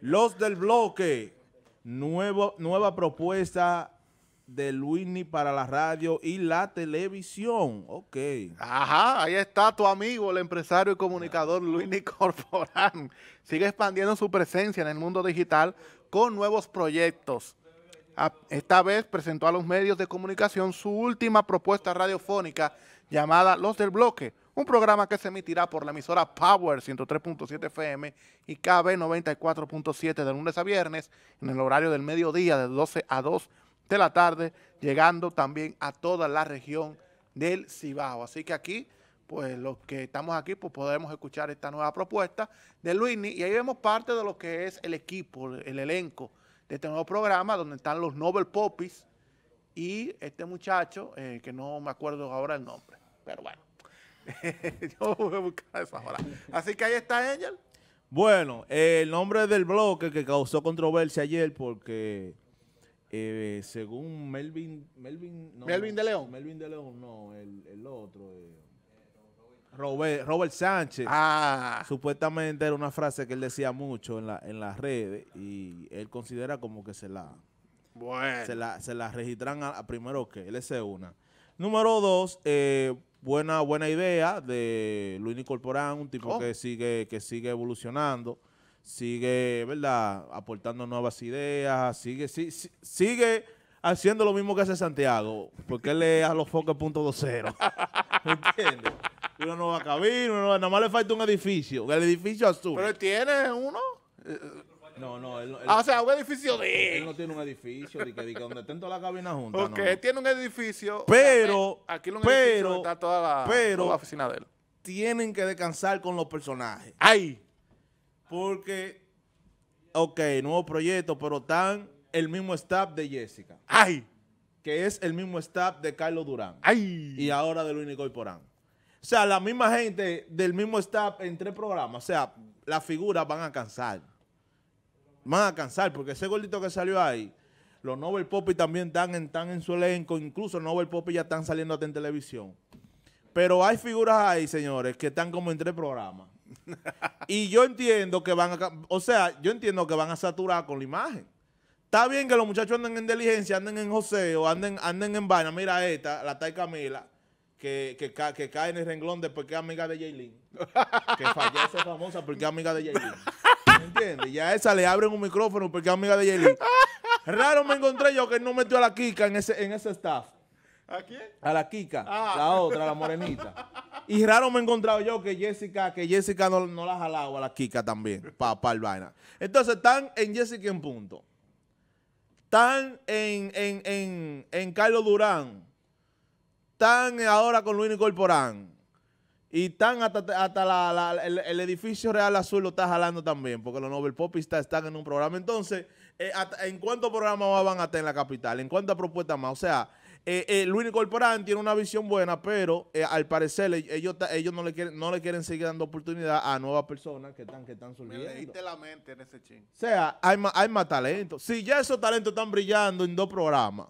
Los del bloque. Nuevo, nueva propuesta de Luini para la radio y la televisión. Ok. Ajá, ahí está tu amigo, el empresario y comunicador Luini Corporán. Sigue expandiendo su presencia en el mundo digital con nuevos proyectos. Ah, esta vez presentó a los medios de comunicación su última propuesta radiofónica llamada Los del Bloque, un programa que se emitirá por la emisora Power 103.7 FM y KB 94.7 de lunes a viernes en el horario del mediodía de 12 a 2 de la tarde, llegando también a toda la región del Cibao. Así que aquí, pues los que estamos aquí, pues podemos escuchar esta nueva propuesta de Luini y ahí vemos parte de lo que es el equipo, el elenco de este nuevo programa, donde están los Nobel Popis y este muchacho, eh, que no me acuerdo ahora el nombre, pero bueno. Yo voy a buscar esa hora. Así que ahí está Angel. Bueno, el nombre del bloque que causó controversia ayer porque eh, según Melvin... Melvin, Melvin de León. Melvin de León, no, el, otro... Eh, Robert, Robert, Sánchez. Ah. Supuestamente era una frase que él decía mucho en, las redes y él considera como que se la... Se la, registran a, primero que él es una. Número dos, eh, buena, buena idea de Luis Corporán, un tipo oh. que sigue, que sigue evolucionando, sigue, ¿verdad?, aportando nuevas ideas, sigue, si, sigue haciendo lo mismo que hace Santiago, porque él le a los focos punto dos cero. ¿Entiendes? Una nueva cabina, una nada más le falta un edificio, el edificio azul. Pero tiene uno. Eh, no, no, ah, o sea, un edificio de. Él no tiene un edificio, de que, donde estén todas las cabinas juntas. Porque él tiene un edificio. Pero. Eh, aquí lo pero, está toda la, oficina de él. Tienen que descansar con los personajes. ¡Ay! Porque. Ok, nuevo proyecto, pero están el mismo staff de Jessica. ¡Ay! Que es el mismo staff de Carlos Durán. ¡Ay! Y ahora de Luis Nicoy Porán. O sea, la misma gente del mismo staff en tres programas. O sea, las figuras van a cansar van a cansar, porque ese gordito que salió ahí, los Nobel Popi también están en, en su elenco, incluso los Nobel Poppy ya están saliendo hasta en televisión. Pero hay figuras ahí, señores, que están como en tres programas. y yo entiendo que van a, o sea, yo entiendo que van a saturar con la imagen. Está bien que los muchachos anden en diligencia, anden en joseo, anden, anden en vaina. Mira esta, la tal Camila, que, que, que, cae en el renglón de que es amiga de Jaylin. que fallece famosa porque es amiga de Jaylin. ¿Entiendes? Ya esa le abren un micrófono porque es amiga de Jelly. Raro me encontré yo que no metió a la Kika en ese, en ese staff. ¿A quién? A la Kika, ah. la otra, la morenita. Y raro me he encontrado yo que Jessica, que Jessica no, la ha jalado a la Kika también, para el vaina. Entonces están en Jessica en punto. Están en, en, en Carlos Durán. Están ahora con Luis Corporán. Y están hasta, el, edificio Real Azul lo está jalando también, porque los Nobel Popistas están en un programa. Entonces, eh, ¿en cuántos programas más van a estar en la capital? ¿En cuántas propuestas más? O sea, eh, eh Luis tiene una visión buena, pero eh, al parecer ellos, ellos no, le quieren, no le quieren seguir dando oportunidad a nuevas personas que están, que surgiendo. leíste la mente en ese ching. O sea, hay, más, hay más talento. Si ya esos talentos están brillando en dos programas,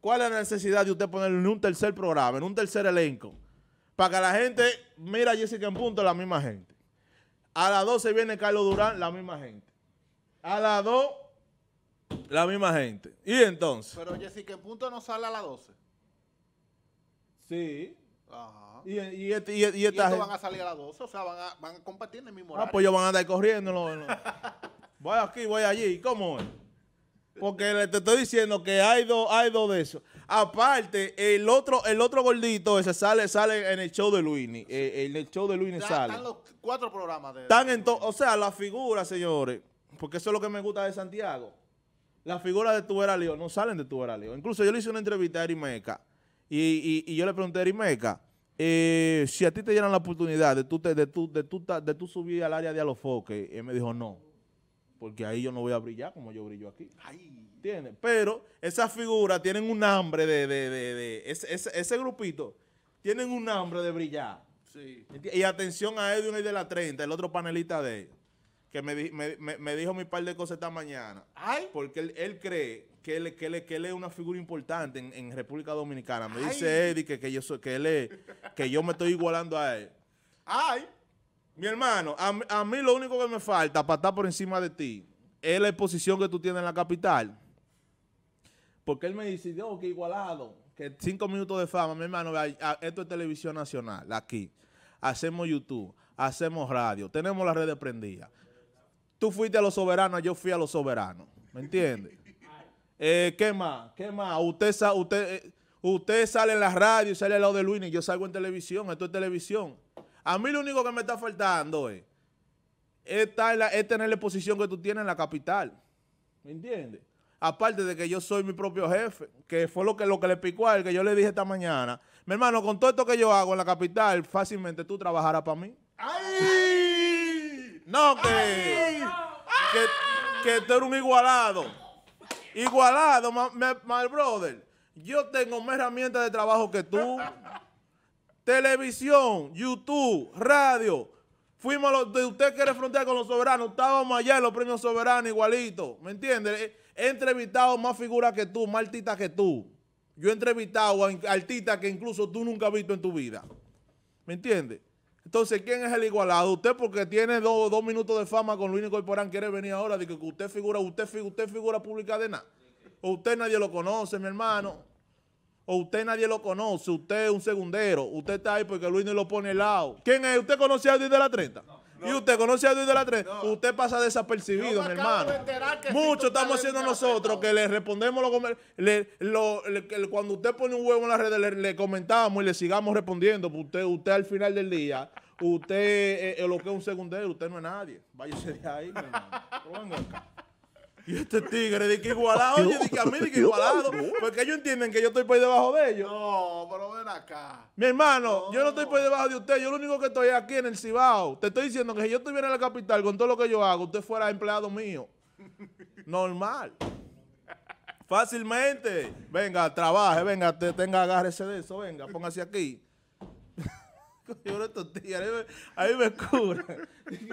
¿cuál es la necesidad de usted ponerlo en un tercer programa, en un tercer elenco? Para que la gente, mira a Jessica en punto, la misma gente. A las 12 viene Carlos Durán, la misma gente. A las 2, la misma gente. Y entonces. Pero Jessica en punto no sale a las 12. Sí. Ajá. Y, y, este, esta gente? van a salir a las 12, o sea, van a, van a compartir en el mismo ah, horario. Ah, pues yo van a andar corriendo. voy aquí, voy allí. ¿Cómo es? Porque te estoy diciendo que hay dos hay dos de esos. Aparte, el otro, el otro gordito ese sale, sale en el show de Luini. Eh, en el show de Luini sale. Están los cuatro programas de. Están en o sea, la figura, señores. Porque eso es lo que me gusta de Santiago. Las figuras de Tubera Leo no salen de Tubera Leo. Incluso yo le hice una entrevista a Erimeca. Y, y, y yo le pregunté a Erimeca, eh, si a ti te dieran la oportunidad de tú, de, tú, de, de, subir al área de alofoque. Y él me dijo, no porque ahí yo no voy a brillar como yo brillo aquí. ¿Entiendes? Pero esa figura tienen un hambre de... de, de, ese, grupito tienen un hambre de brillar. Sí. Y atención a Edwin y de la 30, el otro panelista de ellos, que me, dijo mi par de cosas esta mañana. Ay. Porque él, cree que él, que, que es una figura importante en, República Dominicana. Me dice Eddie que, que, yo que, él que yo me estoy igualando a él. Ay. Mi hermano, a, mí lo único que me falta para estar por encima de ti es la exposición que tú tienes en la capital. Porque él me dice, Dios que igualado, que cinco minutos de fama, mi hermano, esto es televisión nacional, aquí. Hacemos YouTube, hacemos radio, tenemos las redes prendidas. Tú fuiste a los soberanos, yo fui a los soberanos, ¿me entiendes? Eh, ¿Qué más? ¿Qué más? Usted, eh, usted sale en la radio, sale al lado de Luis y yo salgo en televisión, esto es televisión. A mí lo único que me está faltando es, tener la posición que tú tienes en la capital. ¿Me entiendes? Aparte de que yo soy mi propio jefe, que fue lo que, lo que le picó a él, que yo le dije esta mañana. Mi hermano, con todo esto que yo hago en la capital, fácilmente tú trabajarás para mí. ¡Ay! No, que, que, tú eres un igualado. Igualado, mal brother. Yo tengo más herramientas de trabajo que tú televisión, YouTube, radio. Fuimos a los de usted quiere frontear con los soberanos. Estábamos allá en los premios soberanos igualito. ¿Me entiendes? He entrevistado más figuras que tú, más artistas que tú. Yo he entrevistado a artistas que incluso tú nunca has visto en tu vida. ¿Me entiendes? Entonces, ¿quién es el igualado? Usted porque tiene dos, minutos de fama con Luis Corporán, quiere venir ahora, de que usted figura, usted, usted figura pública de nada. Usted nadie lo conoce, mi hermano usted nadie lo conoce, usted es un segundero, usted está ahí porque Luis no lo pone al lado. ¿Quién es? ¿Usted conoce a Luis de la 30? y usted conoce a Luis de la 3, usted pasa desapercibido, mi hermano. Mucho estamos haciendo nosotros que le respondemos, lo, le, cuando usted pone un huevo en la red, le, comentamos y le sigamos respondiendo. Usted, usted al final del día, usted eh, eh, lo que es un segundero, usted no es nadie. Váyase de ahí, mi hermano. Y este tigre, de que igualado, oye, de que a mí, de que igualado. Porque ellos entienden que yo estoy por debajo de ellos. No, pero ven acá. Mi hermano, yo no estoy por debajo de usted. Yo lo único que estoy aquí en el Cibao. Te estoy diciendo que si yo estuviera en la capital con todo lo que yo hago, usted fuera empleado mío. Normal. Fácilmente. Venga, trabaje, venga, te, tenga, agárrese de eso, venga, póngase aquí. Yo estos tigres, ahí me, ahí me cura.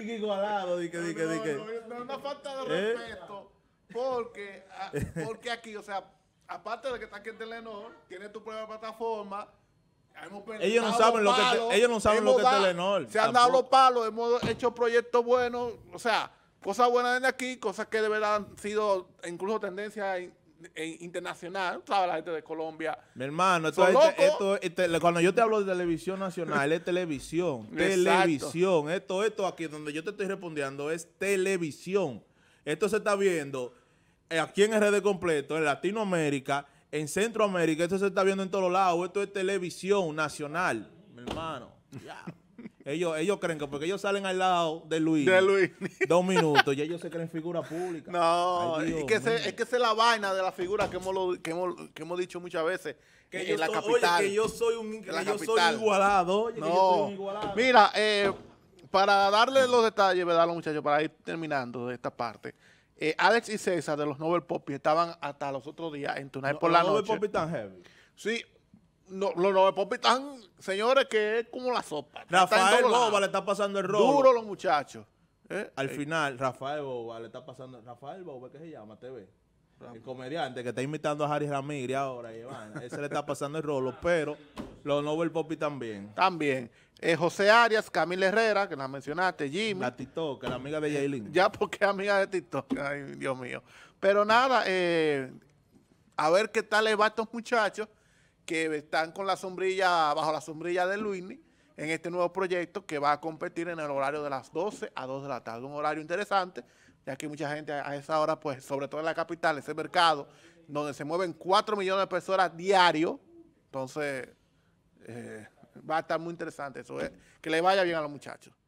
Igualado, que, dije, dije. No, no, no, una falta de respeto. Porque, ah, porque aquí, o sea, aparte de que está aquí en Telenor, tiene tu propia plataforma. Ellos no saben lo que ellos no saben lo que es Telenor. Se han dado los palos, hemos hecho proyectos buenos, o sea, cosas buenas desde aquí, cosas que de verdad han sido incluso tendencia e internacional, ¿sabes? La gente de Colombia. Mi hermano, este, cuando yo te hablo de televisión nacional, es televisión. televisión. Esto, esto aquí donde yo te estoy respondiendo es televisión. Esto se está viendo eh, aquí en RD completo, en Latinoamérica, en Centroamérica, esto se está viendo en todos lados. Esto es televisión nacional, mi hermano. Ellos, ellos creen que porque ellos salen al lado de Luis, de dos minutos, y ellos se creen figura pública. No, es, que es que es la vaina de la figura que hemos, dicho muchas veces. Que la capital. Oye, que yo soy un, igualado. que yo soy un igualado. Mira, eh, para darle los detalles, ¿verdad, los muchachos? Para ir terminando de esta parte. Eh, Alex y César de los Nobel Poppy estaban hasta los otros días en Tonight por la noche. Nobel están heavy. Sí, los Nobel Poppy están, señores, que es como la sopa. Rafael Boba le está pasando el rollo. Duro los muchachos. Eh, Al eh. final, Rafael Boba le está pasando. Rafael Boba, ¿qué se llama? TV. El comediante que está invitando a Harry Ramírez ahora, Iván. Ese le está pasando el rolo, pero los Nobel Poppy también. También. Eh, José Arias, Camila Herrera, que la mencionaste, Jimmy. La TikTok, la amiga de Yailin. Ya porque amiga de TikTok, ay, Dios mío. Pero nada, eh, a ver qué tal les va a estos muchachos que están con la sombrilla, bajo la sombrilla de Luini, en este nuevo proyecto que va a competir en el horario de las 12 a 2 de la tarde. Un horario interesante, ya que mucha gente a esa hora, pues, sobre todo en la capital, ese mercado, donde se mueven 4 millones de personas diario. Entonces, eh, va a estar muy interesante eso. Eh. que le vaya bien a los muchachos.